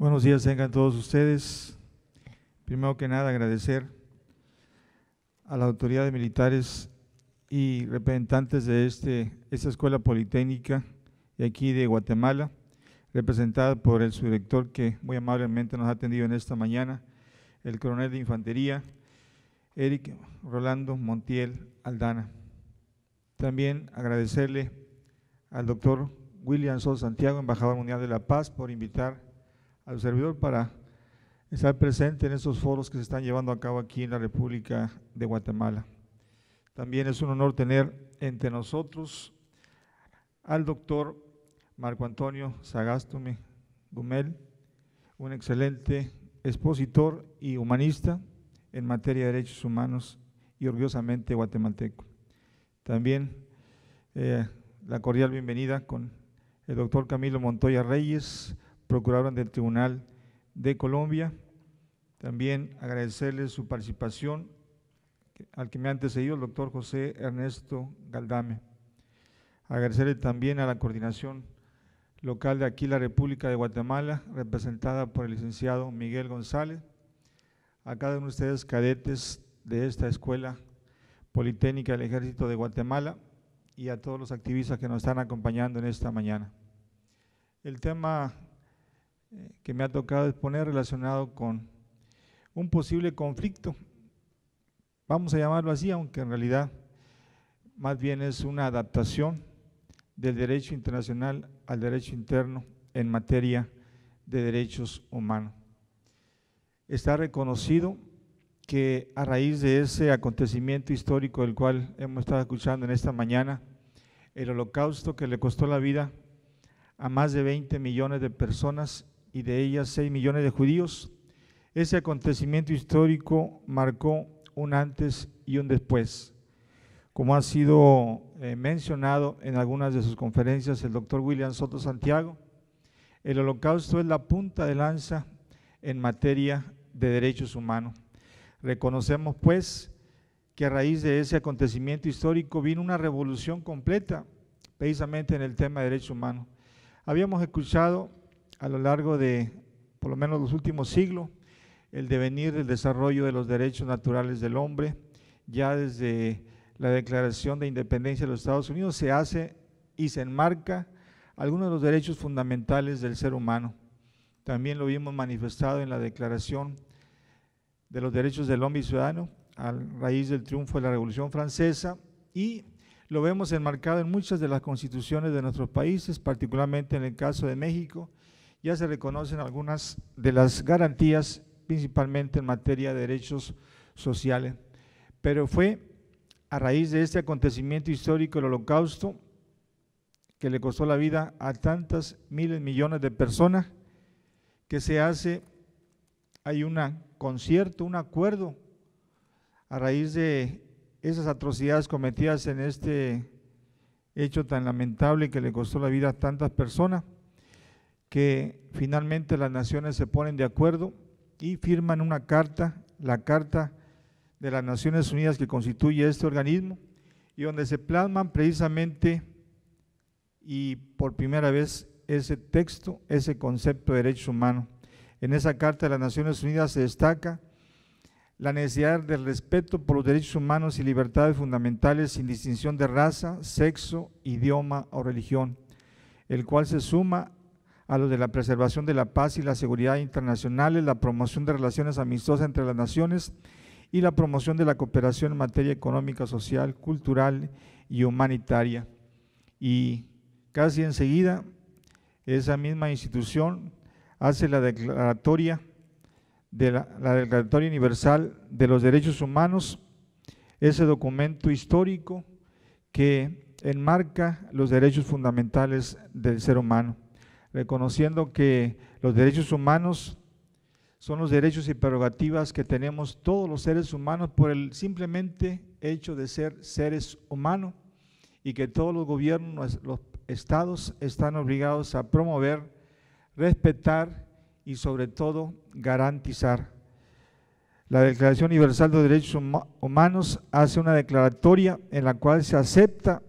Buenos días tengan todos ustedes. Primero que nada, agradecer a la autoridad de militares y representantes de este, esta Escuela Politécnica de aquí de Guatemala, representada por el subdirector que muy amablemente nos ha atendido en esta mañana, el coronel de infantería, Eric Rolando Montiel Aldana. También agradecerle al doctor William Sol Santiago, embajador mundial de la paz, por invitar al servidor para estar presente en estos foros que se están llevando a cabo aquí en la República de Guatemala. También es un honor tener entre nosotros al doctor Marco Antonio Sagastume Gumel, un excelente expositor y humanista en materia de derechos humanos y orgullosamente guatemalteco. También eh, la cordial bienvenida con el doctor Camilo Montoya Reyes, Procuradora del Tribunal de Colombia. También agradecerle su participación al que me ha antecedido, el doctor José Ernesto Galdame. Agradecerle también a la coordinación local de aquí, la República de Guatemala, representada por el licenciado Miguel González. A cada uno de ustedes, cadetes de esta Escuela Politécnica del Ejército de Guatemala y a todos los activistas que nos están acompañando en esta mañana. El tema eh, que me ha tocado exponer relacionado con un posible conflicto. Vamos a llamarlo así, aunque en realidad más bien es una adaptación del derecho internacional al derecho interno en materia de derechos humanos. Está reconocido que a raíz de ese acontecimiento histórico del cual hemos estado escuchando en esta mañana, el holocausto que le costó la vida a más de 20 millones de personas y de ellas 6 millones de judíos, ese acontecimiento histórico marcó un antes y un después. Como ha sido eh, mencionado en algunas de sus conferencias el doctor William Soto Santiago, el holocausto es la punta de lanza en materia de derechos humanos. Reconocemos pues que a raíz de ese acontecimiento histórico vino una revolución completa precisamente en el tema de derechos humanos. Habíamos escuchado a lo largo de por lo menos los últimos siglos el devenir del desarrollo de los derechos naturales del hombre. Ya desde la Declaración de Independencia de los Estados Unidos se hace y se enmarca algunos de los derechos fundamentales del ser humano. También lo vimos manifestado en la Declaración de los Derechos del Hombre y Ciudadano a raíz del triunfo de la Revolución Francesa y lo vemos enmarcado en muchas de las constituciones de nuestros países, particularmente en el caso de México, ya se reconocen algunas de las garantías, principalmente en materia de derechos sociales. Pero fue a raíz de este acontecimiento histórico, el holocausto, que le costó la vida a tantas miles, millones de personas, que se hace, hay un concierto, un acuerdo, a raíz de esas atrocidades cometidas en este hecho tan lamentable que le costó la vida a tantas personas que finalmente las naciones se ponen de acuerdo y firman una carta, la Carta de las Naciones Unidas que constituye este organismo, y donde se plasman precisamente y por primera vez ese texto, ese concepto de derechos humanos. En esa Carta de las Naciones Unidas se destaca la necesidad del respeto por los derechos humanos y libertades fundamentales sin distinción de raza, sexo, idioma o religión, el cual se suma a los de la preservación de la paz y la seguridad internacionales, la promoción de relaciones amistosas entre las naciones y la promoción de la cooperación en materia económica, social, cultural y humanitaria. Y casi enseguida, esa misma institución hace la declaratoria de la Declaratoria Universal de los Derechos Humanos, ese documento histórico que enmarca los derechos fundamentales del ser humano reconociendo que los derechos humanos son los derechos y prerrogativas que tenemos todos los seres humanos por el simplemente hecho de ser seres humanos y que todos los gobiernos, los estados están obligados a promover, respetar y sobre todo garantizar. La Declaración Universal de Derechos Humanos hace una declaratoria en la cual se acepta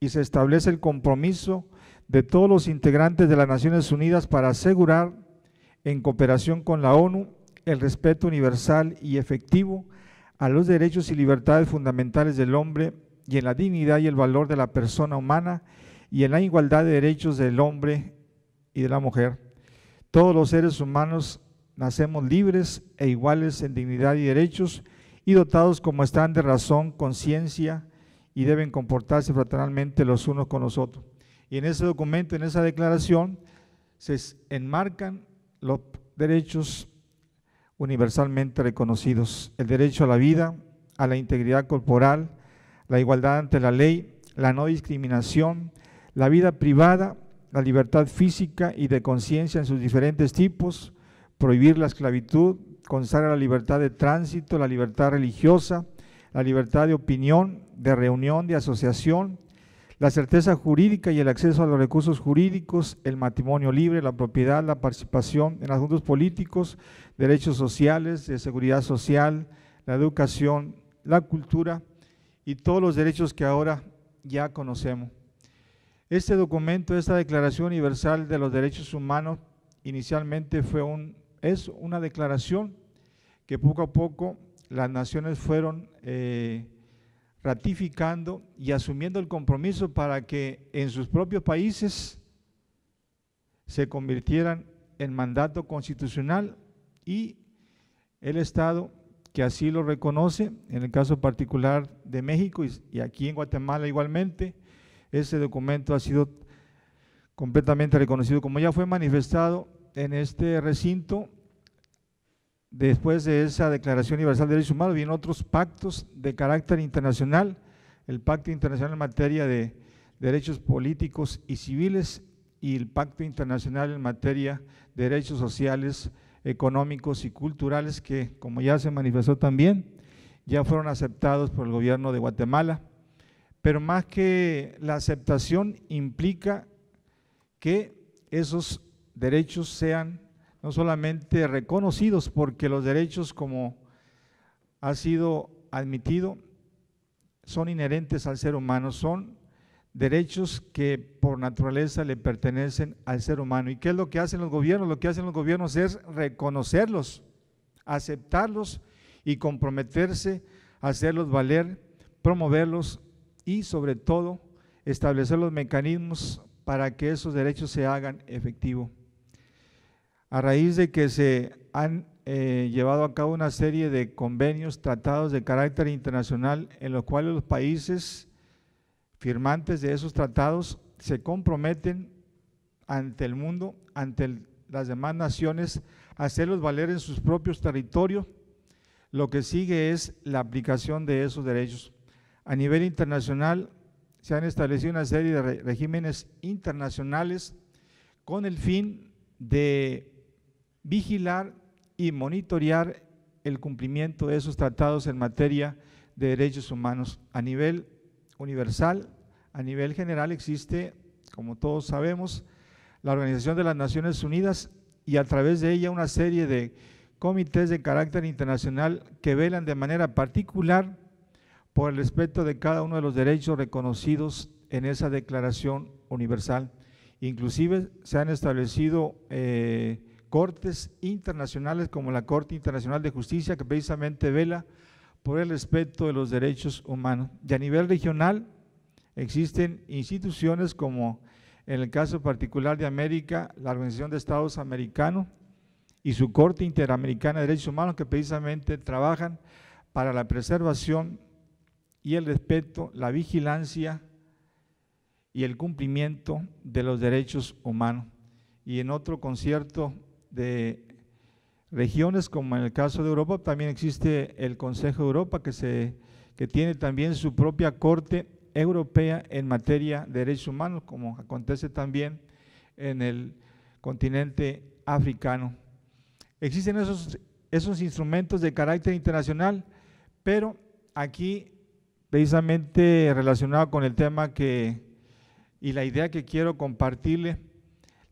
y se establece el compromiso de todos los integrantes de las Naciones Unidas para asegurar, en cooperación con la ONU, el respeto universal y efectivo a los derechos y libertades fundamentales del hombre y en la dignidad y el valor de la persona humana y en la igualdad de derechos del hombre y de la mujer. Todos los seres humanos nacemos libres e iguales en dignidad y derechos y dotados como están de razón, conciencia y deben comportarse fraternalmente los unos con los otros. Y en ese documento, en esa declaración, se enmarcan los derechos universalmente reconocidos, el derecho a la vida, a la integridad corporal, la igualdad ante la ley, la no discriminación, la vida privada, la libertad física y de conciencia en sus diferentes tipos, prohibir la esclavitud, consagrar la libertad de tránsito, la libertad religiosa, la libertad de opinión, de reunión, de asociación, la certeza jurídica y el acceso a los recursos jurídicos, el matrimonio libre, la propiedad, la participación en asuntos políticos, derechos sociales, de seguridad social, la educación, la cultura y todos los derechos que ahora ya conocemos. Este documento, esta Declaración Universal de los Derechos Humanos, inicialmente fue un, es una declaración que poco a poco las naciones fueron eh, ratificando y asumiendo el compromiso para que en sus propios países se convirtieran en mandato constitucional y el Estado que así lo reconoce, en el caso particular de México y, aquí en Guatemala igualmente, ese documento ha sido completamente reconocido, como ya fue manifestado en este recinto Después de esa Declaración Universal de Derechos Humanos vienen otros pactos de carácter internacional, el Pacto Internacional en materia de derechos políticos y civiles y el Pacto Internacional en materia de derechos sociales, económicos y culturales que, como ya se manifestó también, ya fueron aceptados por el gobierno de Guatemala. Pero más que la aceptación implica que esos derechos sean no solamente reconocidos, porque los derechos, como ha sido admitido, son inherentes al ser humano, son derechos que por naturaleza le pertenecen al ser humano. ¿Y qué es lo que hacen los gobiernos? Lo que hacen los gobiernos es reconocerlos, aceptarlos y comprometerse a hacerlos valer, promoverlos y sobre todo establecer los mecanismos para que esos derechos se hagan efectivos a raíz de que se han eh, llevado a cabo una serie de convenios, tratados de carácter internacional, en los cuales los países firmantes de esos tratados se comprometen ante el mundo, ante las demás naciones, a hacerlos valer en sus propios territorios. Lo que sigue es la aplicación de esos derechos. A nivel internacional se han establecido una serie de regímenes internacionales con el fin de vigilar y monitorear el cumplimiento de esos tratados en materia de derechos humanos a nivel universal. A nivel general existe, como todos sabemos, la Organización de las Naciones Unidas y a través de ella una serie de comités de carácter internacional que velan de manera particular por el respeto de cada uno de los derechos reconocidos en esa Declaración Universal. Inclusive se han establecido eh, cortes internacionales como la Corte Internacional de Justicia, que precisamente vela por el respeto de los derechos humanos. Y a nivel regional existen instituciones como en el caso particular de América, la Organización de Estados Americanos y su Corte Interamericana de Derechos Humanos, que precisamente trabajan para la preservación y el respeto, la vigilancia y el cumplimiento de los derechos humanos. Y en otro concierto de regiones, como en el caso de Europa, también existe el Consejo de Europa que, se, tiene también su propia Corte Europea en materia de derechos humanos, como acontece también en el continente africano. Existen esos, esos instrumentos de carácter internacional, pero aquí precisamente relacionado con el tema que y la idea que quiero compartirle,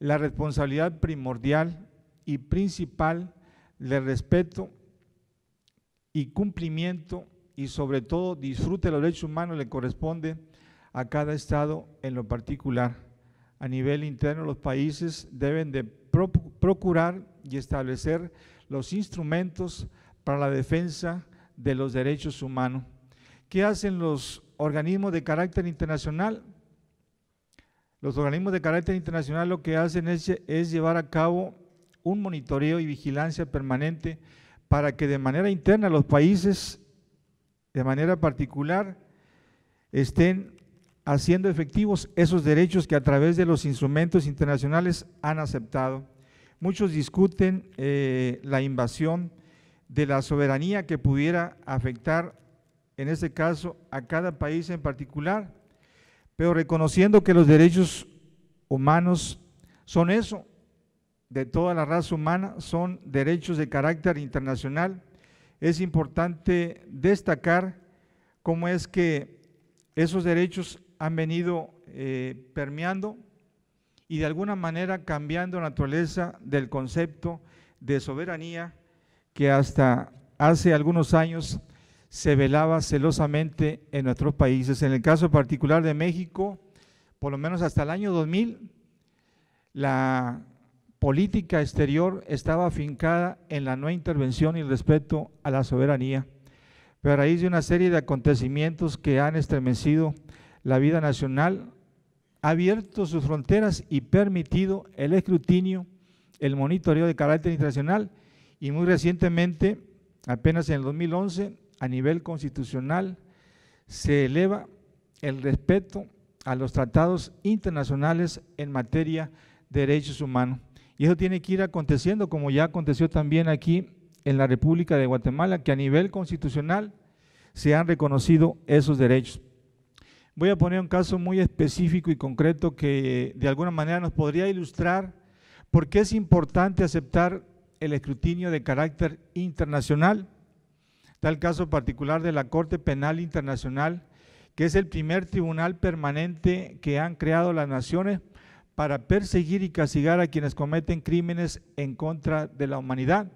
la responsabilidad primordial y principal de respeto y cumplimiento y sobre todo disfrute de los derechos humanos le corresponde a cada Estado en lo particular. A nivel interno los países deben de procurar y establecer los instrumentos para la defensa de los derechos humanos. ¿Qué hacen los organismos de carácter internacional? Los organismos de carácter internacional lo que hacen es, es llevar a cabo un monitoreo y vigilancia permanente para que de manera interna los países, de manera particular, estén haciendo efectivos esos derechos que a través de los instrumentos internacionales han aceptado. Muchos discuten eh, la invasión de la soberanía que pudiera afectar, en este caso, a cada país en particular, pero reconociendo que los derechos humanos son eso, de toda la raza humana son derechos de carácter internacional, es importante destacar cómo es que esos derechos han venido eh, permeando y de alguna manera cambiando la naturaleza del concepto de soberanía que hasta hace algunos años se velaba celosamente en nuestros países. En el caso particular de México, por lo menos hasta el año 2000, la política exterior estaba afincada en la no intervención y el respeto a la soberanía. Pero a raíz de una serie de acontecimientos que han estremecido la vida nacional, ha abierto sus fronteras y permitido el escrutinio, el monitoreo de carácter internacional y muy recientemente, apenas en el 2011, a nivel constitucional, se eleva el respeto a los tratados internacionales en materia de derechos humanos. Y eso tiene que ir aconteciendo, como ya aconteció también aquí en la República de Guatemala, que a nivel constitucional se han reconocido esos derechos. Voy a poner un caso muy específico y concreto que de alguna manera nos podría ilustrar por qué es importante aceptar el escrutinio de carácter internacional. Tal caso particular de la Corte Penal Internacional, que es el primer tribunal permanente que han creado las naciones para perseguir y castigar a quienes cometen crímenes en contra de la humanidad.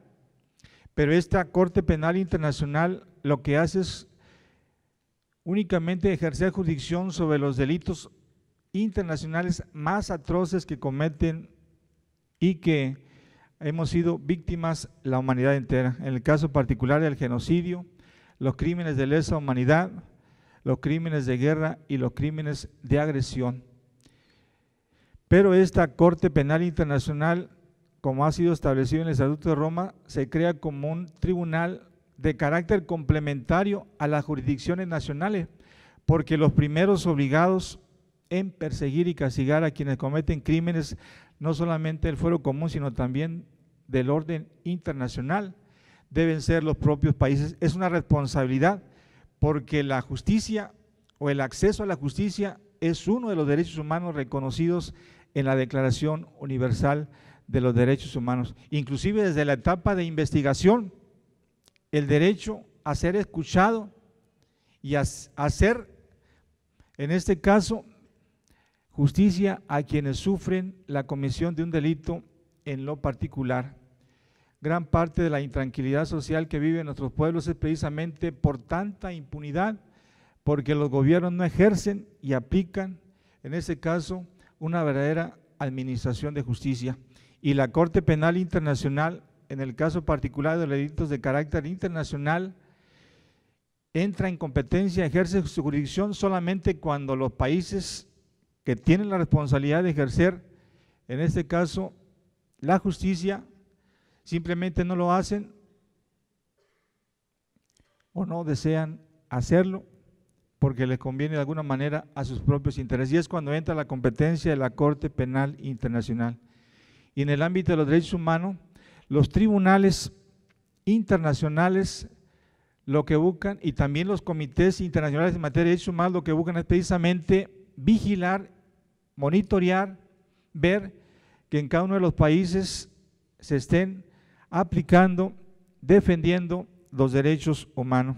Pero esta Corte Penal Internacional lo que hace es únicamente ejercer jurisdicción sobre los delitos internacionales más atroces que cometen y que hemos sido víctimas la humanidad entera. En el caso particular del genocidio, los crímenes de lesa humanidad, los crímenes de guerra y los crímenes de agresión. Pero esta Corte Penal Internacional, como ha sido establecido en el Estatuto de Roma, se crea como un tribunal de carácter complementario a las jurisdicciones nacionales, porque los primeros obligados en perseguir y castigar a quienes cometen crímenes, no solamente del fuero común, sino también del orden internacional, deben ser los propios países. Es una responsabilidad, porque la justicia o el acceso a la justicia es uno de los derechos humanos reconocidos en la Declaración Universal de los Derechos Humanos. Inclusive desde la etapa de investigación, el derecho a ser escuchado y a, hacer, en este caso, justicia a quienes sufren la comisión de un delito en lo particular. Gran parte de la intranquilidad social que viven nuestros pueblos es precisamente por tanta impunidad, porque los gobiernos no ejercen y aplican, en ese caso, una verdadera administración de justicia y la Corte Penal Internacional, en el caso particular de los delitos de carácter internacional, entra en competencia, ejerce su jurisdicción solamente cuando los países que tienen la responsabilidad de ejercer, en este caso, la justicia, simplemente no lo hacen o no desean hacerlo porque les conviene de alguna manera a sus propios intereses. Y es cuando entra la competencia de la Corte Penal Internacional. Y en el ámbito de los derechos humanos, los tribunales internacionales lo que buscan, y también los comités internacionales en materia de derechos humanos, lo que buscan es precisamente vigilar, monitorear, ver que en cada uno de los países se estén aplicando, defendiendo los derechos humanos.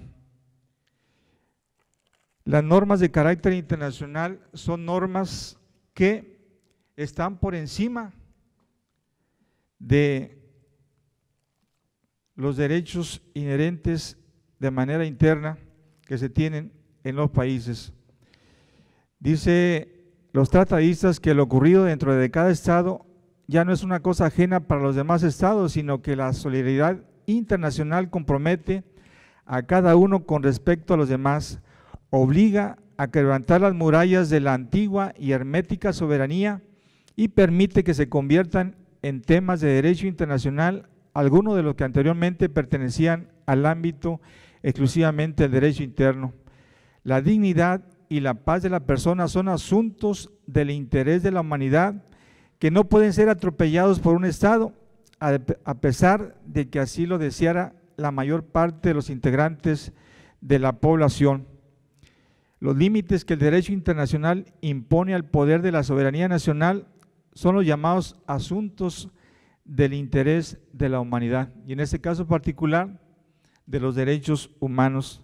Las normas de carácter internacional son normas que están por encima de los derechos inherentes de manera interna que se tienen en los países. Dice los tratadistas que lo ocurrido dentro de cada Estado ya no es una cosa ajena para los demás Estados, sino que la solidaridad internacional compromete a cada uno con respecto a los demás obliga a quebrantar las murallas de la antigua y hermética soberanía y permite que se conviertan en temas de derecho internacional algunos de los que anteriormente pertenecían al ámbito exclusivamente del derecho interno. La dignidad y la paz de la persona son asuntos del interés de la humanidad que no pueden ser atropellados por un Estado, a pesar de que así lo deseara la mayor parte de los integrantes de la población. Los límites que el derecho internacional impone al poder de la soberanía nacional son los llamados asuntos del interés de la humanidad y en este caso particular de los derechos humanos.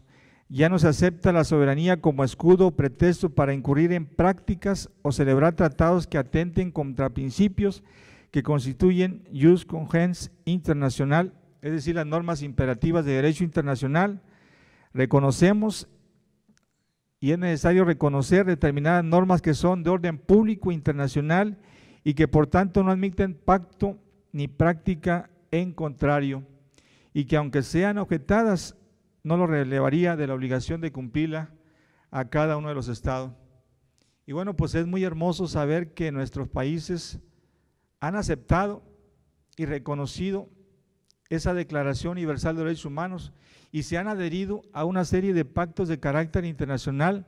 Ya no se acepta la soberanía como escudo o pretexto para incurrir en prácticas o celebrar tratados que atenten contra principios que constituyen jus cogens internacional, es decir, las normas imperativas de derecho internacional. Reconocemos y es necesario reconocer determinadas normas que son de orden público internacional y que por tanto no admiten pacto ni práctica en contrario, y que aunque sean objetadas, no lo relevaría de la obligación de cumplirla a cada uno de los estados. Y bueno, pues es muy hermoso saber que nuestros países han aceptado y reconocido esa Declaración Universal de Derechos Humanos y se han adherido a una serie de pactos de carácter internacional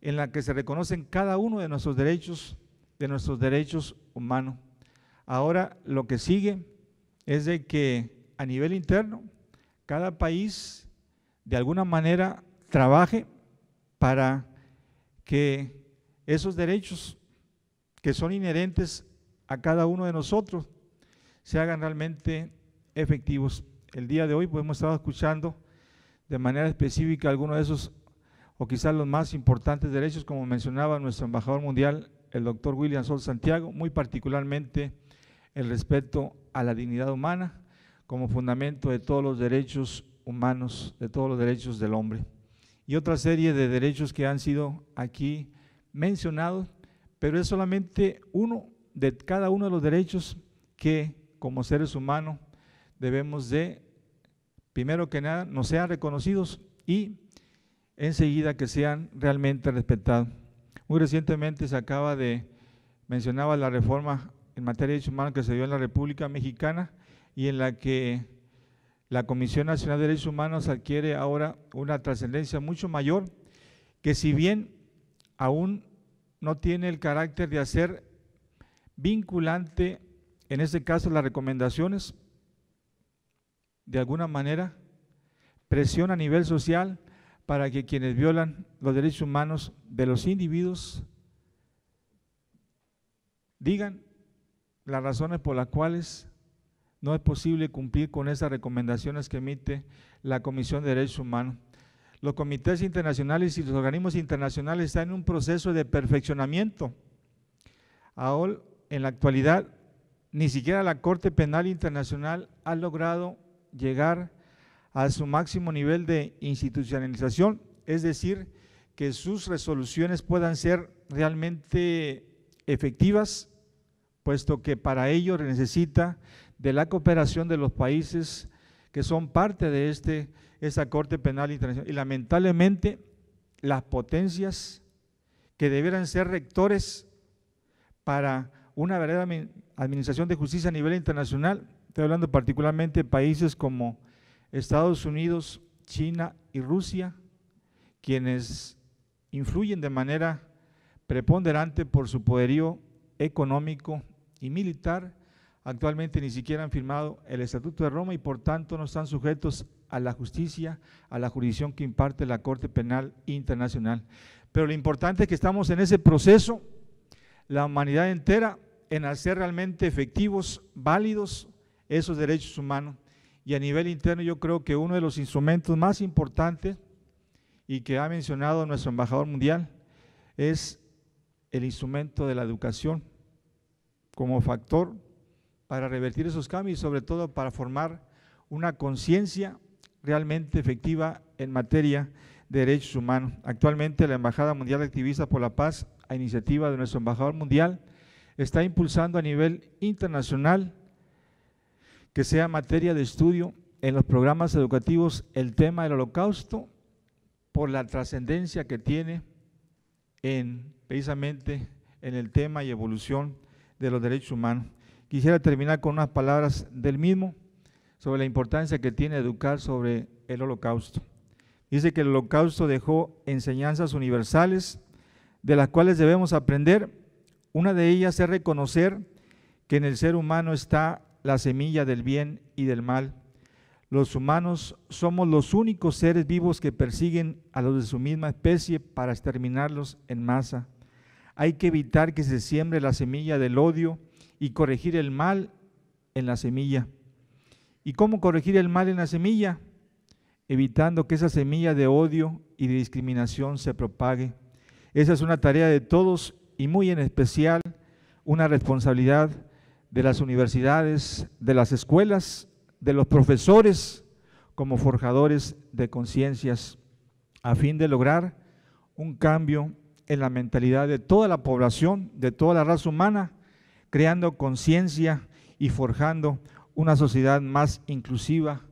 en la que se reconocen cada uno de nuestros derechos, de nuestros derechos humanos. Ahora lo que sigue es de que a nivel interno cada país de alguna manera trabaje para que esos derechos que son inherentes a cada uno de nosotros se hagan realmente efectivos. El día de hoy pues, hemos estado escuchando de manera específica algunos de esos, o quizás los más importantes derechos, como mencionaba nuestro embajador mundial, el doctor William Sol Santiago, muy particularmente el respeto a la dignidad humana como fundamento de todos los derechos humanos, de todos los derechos del hombre. Y otra serie de derechos que han sido aquí mencionados, pero es solamente uno de cada uno de los derechos que como seres humanos debemos de primero que nada, no sean reconocidos y enseguida que sean realmente respetados. Muy recientemente se acaba de, mencionaba la reforma en materia de derechos humanos que se dio en la República Mexicana y en la que la Comisión Nacional de Derechos Humanos adquiere ahora una trascendencia mucho mayor, que si bien aún no tiene el carácter de hacer vinculante, en este caso, las recomendaciones, de alguna manera, presión a nivel social para que quienes violan los derechos humanos de los individuos digan las razones por las cuales no es posible cumplir con esas recomendaciones que emite la Comisión de Derechos Humanos. Los comités internacionales y los organismos internacionales están en un proceso de perfeccionamiento. Ahora, en la actualidad, ni siquiera la Corte Penal Internacional ha logrado llegar a su máximo nivel de institucionalización, es decir, que sus resoluciones puedan ser realmente efectivas, puesto que para ello necesita de la cooperación de los países que son parte de este, esa Corte Penal Internacional. Y lamentablemente las potencias que debieran ser rectores para una verdadera administración de justicia a nivel internacional Estoy hablando particularmente de países como Estados Unidos, China y Rusia, quienes influyen de manera preponderante por su poderío económico y militar, actualmente ni siquiera han firmado el Estatuto de Roma y por tanto no están sujetos a la justicia, a la jurisdicción que imparte la Corte Penal Internacional. Pero lo importante es que estamos en ese proceso, la humanidad entera, en hacer realmente efectivos, válidos, esos derechos humanos. Y a nivel interno yo creo que uno de los instrumentos más importantes y que ha mencionado nuestro embajador mundial es el instrumento de la educación como factor para revertir esos cambios y sobre todo para formar una conciencia realmente efectiva en materia de derechos humanos. Actualmente la Embajada Mundial de Activistas por la Paz, a iniciativa de nuestro embajador mundial, está impulsando a nivel internacional que sea materia de estudio en los programas educativos el tema del holocausto por la trascendencia que tiene en, precisamente en el tema y evolución de los derechos humanos. Quisiera terminar con unas palabras del mismo sobre la importancia que tiene educar sobre el holocausto. Dice que el holocausto dejó enseñanzas universales de las cuales debemos aprender. Una de ellas es reconocer que en el ser humano está la semilla del bien y del mal. Los humanos somos los únicos seres vivos que persiguen a los de su misma especie para exterminarlos en masa. Hay que evitar que se siembre la semilla del odio y corregir el mal en la semilla. ¿Y cómo corregir el mal en la semilla? Evitando que esa semilla de odio y de discriminación se propague. Esa es una tarea de todos y muy en especial una responsabilidad de las universidades, de las escuelas, de los profesores, como forjadores de conciencias, a fin de lograr un cambio en la mentalidad de toda la población, de toda la raza humana, creando conciencia y forjando una sociedad más inclusiva,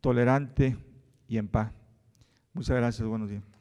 tolerante y en paz. Muchas gracias, buenos días.